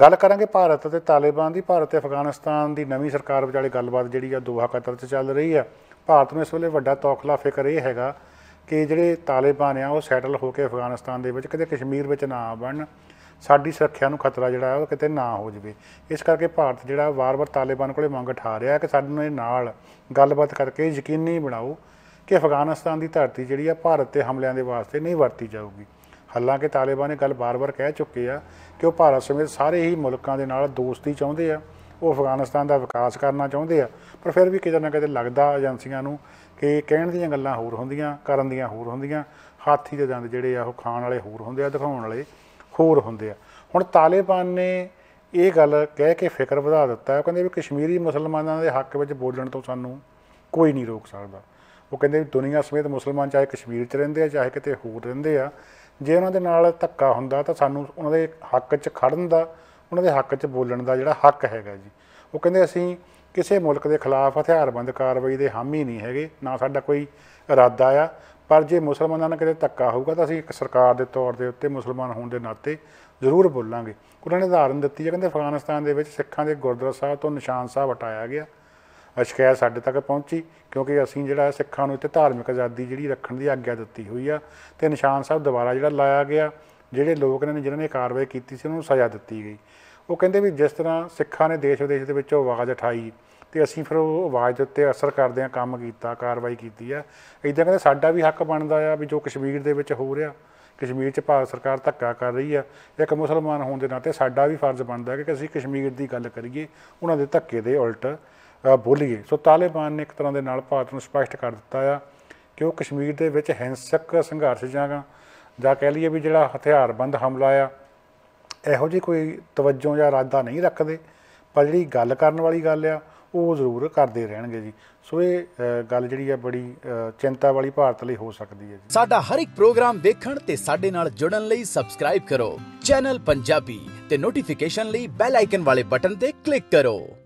ਗੱਲ ਕਰਾਂਗੇ ਭਾਰਤ ਅਤੇ ਤਾਲਿਬਾਨ ਦੀ ਭਾਰਤ ਤੇ ਅਫਗਾਨਿਸਤਾਨ ਦੀ ਨਵੀਂ ਸਰਕਾਰ ਵਿਚਾਲੇ ਗੱਲਬਾਤ ਜਿਹੜੀ ਆ ਦੋਹਾ ਕਤਰ ਤੇ ਚੱਲ ਰਹੀ ਆ ਭਾਰਤ ਨੂੰ ਇਸ ਵੇਲੇ ਵੱਡਾ ਤੌਖਲਾ ਫਿਕਰ ਇਹ ਹੈਗਾ ਕਿ ਜਿਹੜੇ ਤਾਲਿਬਾਨ ਆ ਉਹ ਸੈਟਲ ਹੋ ਕੇ ਅਫਗਾਨਿਸਤਾਨ ਦੇ ਵਿੱਚ ਕਿਤੇ ਕਸ਼ਮੀਰ ਵਿੱਚ ਨਾ ਆਵਣ ਸਾਡੀ ਸੁਰੱਖਿਆ ਨੂੰ ਖਤਰਾ ਜਿਹੜਾ ਉਹ ਕਿਤੇ ਨਾ ਹੋ ਜਵੇ ਇਸ ਕਰਕੇ ਭਾਰਤ ਜਿਹੜਾ ਵਾਰ-ਵਾਰ ਤਾਲਿਬਾਨ ਕੋਲੇ ਮੰਗ ਠਾ ਰਿਹਾ ਕਿ ਸਾਡੇ ਨਾਲ ਗੱਲਬਾਤ ਕਰਕੇ ਯਕੀਨੀ ਬਣਾਓ ਕਿ ਅਫਗਾਨਿਸਤਾਨ ਦੀ ਧਰਤੀ ਜਿਹੜੀ ਆ ਭਾਰਤ ਤੇ ਹਮਲਿਆਂ ਦੇ ਵਾਸਤੇ ਨਹੀਂ ਵਰਤੀ ਜਾਊਗੀ ਹਾਲਾਂਕਿ ਤਾਲਿਬਾਨ ਇਹ ਗੱਲ ਬਾਰ-ਬਾਰ ਕਹਿ ਚੁੱਕੇ ਆ ਕਿ ਉਹ ਭਾਰਤ ਸਮੇਤ ਸਾਰੇ ਹੀ ਮੁਲਕਾਂ ਦੇ ਨਾਲ ਦੋਸਤੀ ਚਾਹੁੰਦੇ ਆ ਉਹ ਅਫਗਾਨਿਸਤਾਨ ਦਾ ਵਿਕਾਸ ਕਰਨਾ ਚਾਹੁੰਦੇ ਆ ਪਰ ਫਿਰ ਵੀ ਕਿਤੇ ਨਾ ਕਿਤੇ ਲੱਗਦਾ ਏਜੰਸੀਆਂ ਨੂੰ ਕਿ ਕਹਿਣ ਦੀਆਂ ਗੱਲਾਂ ਹੋਰ ਹੁੰਦੀਆਂ ਕਰਨ ਦੀਆਂ ਹੋਰ ਹੁੰਦੀਆਂ ਹਾਥੀ ਦੇ ਦੰਦ ਜਿਹੜੇ ਆ ਉਹ ਖਾਣ ਵਾਲੇ ਹੋਰ ਹੁੰਦੇ ਆ ਦਿਖਾਉਣ ਵਾਲੇ ਹੋਰ ਹੁੰਦੇ ਆ ਹੁਣ ਤਾਲਿਬਾਨ ਨੇ ਇਹ ਗੱਲ ਕਹਿ ਕੇ ਫਿਕਰ ਵਧਾ ਦਿੱਤਾ ਉਹ ਕਹਿੰਦੇ ਵੀ ਕਸ਼ਮੀਰੀ ਮੁਸਲਮਾਨਾਂ ਦੇ ਹੱਕ ਵਿੱਚ ਬੋਲਣ ਤੋਂ ਸਾਨੂੰ ਕੋਈ ਨਹੀਂ ਰੋਕ ਸਕਦਾ ਉਹ ਕਹਿੰਦੇ ਵੀ ਦੁਨੀਆ ਸਮੇਤ ਮੁਸਲਮਾਨ ਚਾਹੇ ਕਸ਼ਮੀਰ 'ਚ ਰਹਿੰਦੇ ਆ ਚਾਹੇ ਕਿਤੇ ਹੋਰ ਰਹਿੰਦੇ ਆ ਜੇ ਉਹਨਾਂ ਦੇ ਨਾਲ ਧੱਕਾ ਹੁੰਦਾ ਤਾਂ ਸਾਨੂੰ ਉਹਨਾਂ ਦੇ ਹੱਕ 'ਚ ਖੜਨ ਦਾ ਉਹਨਾਂ ਦੇ ਹੱਕ 'ਚ ਬੋਲਣ ਦਾ ਜਿਹੜਾ ਹੱਕ ਹੈਗਾ ਜੀ ਉਹ ਕਹਿੰਦੇ ਅਸੀਂ ਕਿਸੇ ਮੁਲਕ ਦੇ ਖਿਲਾਫ ਹਥਿਆਰਬੰਦ ਕਾਰਵਾਈ ਦੇ ਹਾਮੀ ਨਹੀਂ ਹੈਗੇ ਨਾ ਸਾਡਾ ਕੋਈ ਇਰਾਦਾ ਆ ਪਰ ਜੇ ਮੁਸਲਮਾਨਾਂ ਨਾਲ ਕਿਤੇ ਧੱਕਾ ਹੋਊਗਾ ਤਾਂ ਅਸੀਂ ਇੱਕ ਸਰਕਾਰ ਦੇ ਤੌਰ ਦੇ ਉੱਤੇ ਮੁਸਲਮਾਨ ਹੋਣ ਦੇ ਨਾਤੇ ਜ਼ਰੂਰ ਬੋਲਾਂਗੇ ਉਹਨਾਂ ਨੇ ਧਾਰਨ ਦਿੱਤੀ ਹੈ ਕਹਿੰਦੇ ਅਫਗਾਨਿਸਤਾਨ ਦੇ ਵਿੱਚ ਸਿੱਖਾਂ ਦੇ ਗੁਰਦੁਆਰਾ ਸਾਹਿਬ ਤੋਂ ਨਿਸ਼ਾਨ ਸਾਹਿਬ ਹਟਾਇਆ ਗਿਆ ਸ਼ਿਕਾਇਤ ਸਾਡੇ ਤੱਕ ਪਹੁੰਚੀ ਕਿਉਂਕਿ ਅਸੀਂ ਜਿਹੜਾ ਸਿੱਖਾਂ ਨੂੰ ਇੱਥੇ ਧਾਰਮਿਕ ਆਜ਼ਾਦੀ ਜਿਹੜੀ ਰੱਖਣ ਦੀ ਆਗਿਆ ਦਿੱਤੀ ਹੋਈ ਆ ਤੇ ਨਿਸ਼ਾਨ ਸਾਹਿਬ ਦੁਬਾਰਾ ਜਿਹੜਾ ਲਾਇਆ ਗਿਆ ਜਿਹੜੇ ਲੋਕ ਨੇ ਜਿਨ੍ਹਾਂ ਨੇ ਕਾਰਵਾਈ ਕੀਤੀ ਸੀ ਉਹਨੂੰ ਸਜ਼ਾ ਦਿੱਤੀ ਗਈ ਉਹ ਕਹਿੰਦੇ ਵੀ ਜਿਸ ਤਰ੍ਹਾਂ ਸਿੱਖਾਂ ਨੇ ਦੇਸ਼ ਵਿਦੇਸ਼ ਦੇ ਵਿੱਚੋਂ ਆਵਾਜ਼ ਉਠਾਈ ਤੇ ਅਸੀਂ ਫਿਰ ਉਹ ਆਵਾਜ਼ ਦੇ ਉੱਤੇ ਅਸਰ ਕਰਦੇ ਆ ਕੰਮ ਕੀਤਾ ਕਾਰਵਾਈ ਕੀਤੀ ਆ ਇਦਾਂ ਕਹਿੰਦੇ ਸਾਡਾ ਵੀ ਹੱਕ ਬਣਦਾ ਆ ਵੀ ਜੋ ਕਸ਼ਮੀਰ ਦੇ ਵਿੱਚ ਹੋ ਰਿਹਾ ਕਸ਼ਮੀਰ 'ਚ ਭਾਰਤ ਸਰਕਾਰ ਧੱਕਾ ਕਰ ਰਹੀ ਆ ਇੱਕ ਮੁਸਲਮਾਨ ਹੋਣ ਦੇ ਨਾਤੇ ਸਾਡਾ ਵੀ ਫਰਜ਼ ਬਣਦਾ ਕਿ ਅਸੀਂ ਕਸ਼ਮੀਰ ਦੀ ਗੱਲ ਕਰੀਏ ਉਹਨਾਂ ਦੇ ਧੱਕੇ ਦੇ ਉਲਟ ਬੋਲੀਏ ਸੋ ਤਾਲਿਬਾਨ ਨੇ ਇੱਕ ਤਰ੍ਹਾਂ ਦੇ ਨਾਲ ਭਾਰਤ ਨੂੰ ਸਪਸ਼ਟ ਕਰ ਦਿੱਤਾ ਆ ਕਿ ਉਹ ਕਸ਼ਮੀਰ ਦੇ ਵਿੱਚ ਹਿੰਸਕ ਸੰਘਰਸ਼ ਜਾਗਾ ਜਾਂ ਕਹਿ ਲਈਏ ਵੀ ਜਿਹੜਾ ਹਥਿਆਰਬੰਦ ਹਮਲਾ ਆ ਇਹੋ ਜੀ ਕੋਈ ਤਵੱਜੋ ਜਾਂ ਇਰਾਦਾ ਨਹੀਂ ਰੱਖਦੇ ਪਰ ਜਿਹੜੀ ਗੱਲ ਕਰਨ ਵਾਲੀ ਗੱਲ ਆ ਉਹ ਜ਼ਰੂਰ ਕਰਦੇ ਰਹਿਣਗੇ ਜੀ ਸੋ ਇਹ ਗੱਲ ਜਿਹੜੀ ਆ ਬੜੀ ਚਿੰਤਾ ਵਾਲੀ ਭਾਰਤ ਲਈ ਹੋ ਸਕਦੀ ਹੈ ਜੀ ਸਾਡਾ ਹਰ ਇੱਕ ਪ੍ਰੋਗਰਾਮ ਦੇਖਣ ਤੇ ਸਾਡੇ ਨਾਲ ਜੁੜਨ ਲਈ ਸਬਸਕ੍ਰਾਈਬ ਕਰੋ ਚੈਨਲ ਪੰਜਾਬੀ ਤੇ ਨੋਟੀਫਿਕੇਸ਼ਨ ਲਈ ਬੈਲ ਆਈਕਨ ਵਾਲੇ ਬਟਨ ਤੇ ਕਲਿੱਕ ਕਰੋ